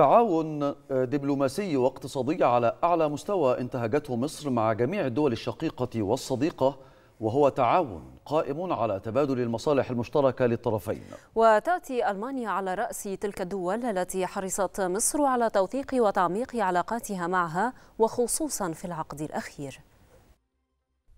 تعاون آه، دبلوماسي واقتصادي على أعلى مستوى انتهجته مصر مع جميع الدول الشقيقة والصديقة وهو تعاون قائم على تبادل المصالح المشتركة للطرفين وتأتي ألمانيا على رأس تلك الدول التي حرصت مصر على توثيق وتعميق علاقاتها معها وخصوصا في العقد الأخير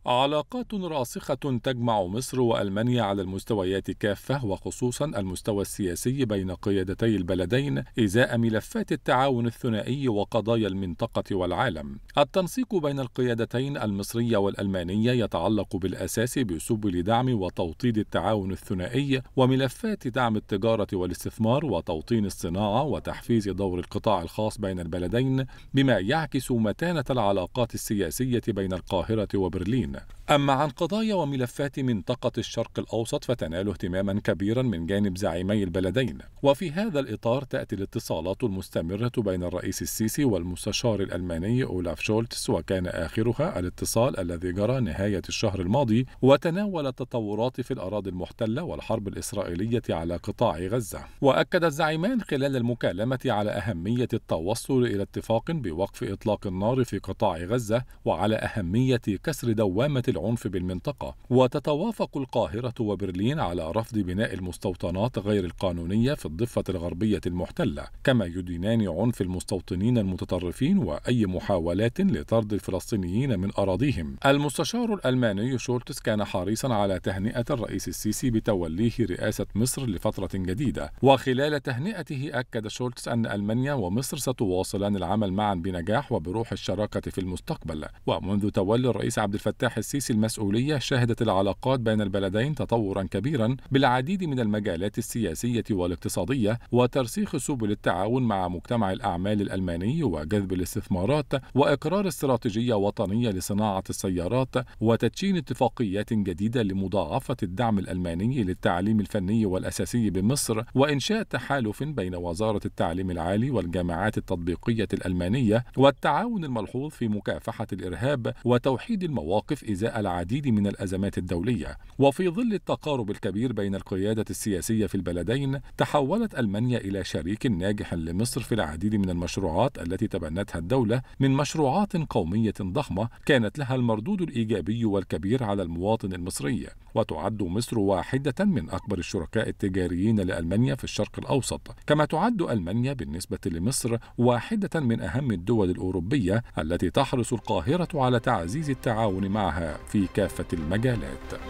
علاقات راسخة تجمع مصر وألمانيا على المستويات كافة وخصوصا المستوى السياسي بين قيادتي البلدين إزاء ملفات التعاون الثنائي وقضايا المنطقة والعالم. التنسيق بين القيادتين المصرية والألمانية يتعلق بالأساس بسبل دعم وتوطيد التعاون الثنائي وملفات دعم التجارة والاستثمار وتوطين الصناعة وتحفيز دور القطاع الخاص بين البلدين بما يعكس متانة العلاقات السياسية بين القاهرة وبرلين. Ende. أما عن قضايا وملفات منطقة الشرق الأوسط فتنال اهتماما كبيرا من جانب زعيمي البلدين وفي هذا الإطار تأتي الاتصالات المستمرة بين الرئيس السيسي والمستشار الألماني أولاف شولتس وكان آخرها الاتصال الذي جرى نهاية الشهر الماضي وتناول التطورات في الأراضي المحتلة والحرب الإسرائيلية على قطاع غزة وأكد الزعيمان خلال المكالمة على أهمية التوصل إلى اتفاق بوقف إطلاق النار في قطاع غزة وعلى أهمية كسر دوامة العنف بالمنطقة وتتوافق القاهرة وبرلين على رفض بناء المستوطنات غير القانونية في الضفة الغربية المحتلة كما يدينان عنف المستوطنين المتطرفين وأي محاولات لطرد الفلسطينيين من أراضيهم المستشار الألماني شولتس كان حريصا على تهنئة الرئيس السيسي بتوليه رئاسة مصر لفترة جديدة وخلال تهنئته أكد شولتس أن ألمانيا ومصر ستواصلان العمل معا بنجاح وبروح الشراكة في المستقبل ومنذ تولي الرئيس عبد الفتاح السيسي رئيس المسؤولية شهدت العلاقات بين البلدين تطورا كبيرا بالعديد من المجالات السياسية والاقتصادية وترسيخ سبل التعاون مع مجتمع الأعمال الألماني وجذب الاستثمارات وإقرار استراتيجية وطنية لصناعة السيارات وتدشين اتفاقيات جديدة لمضاعفة الدعم الألماني للتعليم الفني والأساسي بمصر وإنشاء تحالف بين وزارة التعليم العالي والجامعات التطبيقية الألمانية والتعاون الملحوظ في مكافحة الإرهاب وتوحيد المواقف إزاء العديد من الأزمات الدولية وفي ظل التقارب الكبير بين القيادة السياسية في البلدين تحولت ألمانيا إلى شريك ناجح لمصر في العديد من المشروعات التي تبنتها الدولة من مشروعات قومية ضخمة كانت لها المردود الإيجابي والكبير على المواطن المصري وتعد مصر واحدة من أكبر الشركاء التجاريين لألمانيا في الشرق الأوسط كما تعد ألمانيا بالنسبة لمصر واحدة من أهم الدول الأوروبية التي تحرص القاهرة على تعزيز التعاون معها في كافة المجالات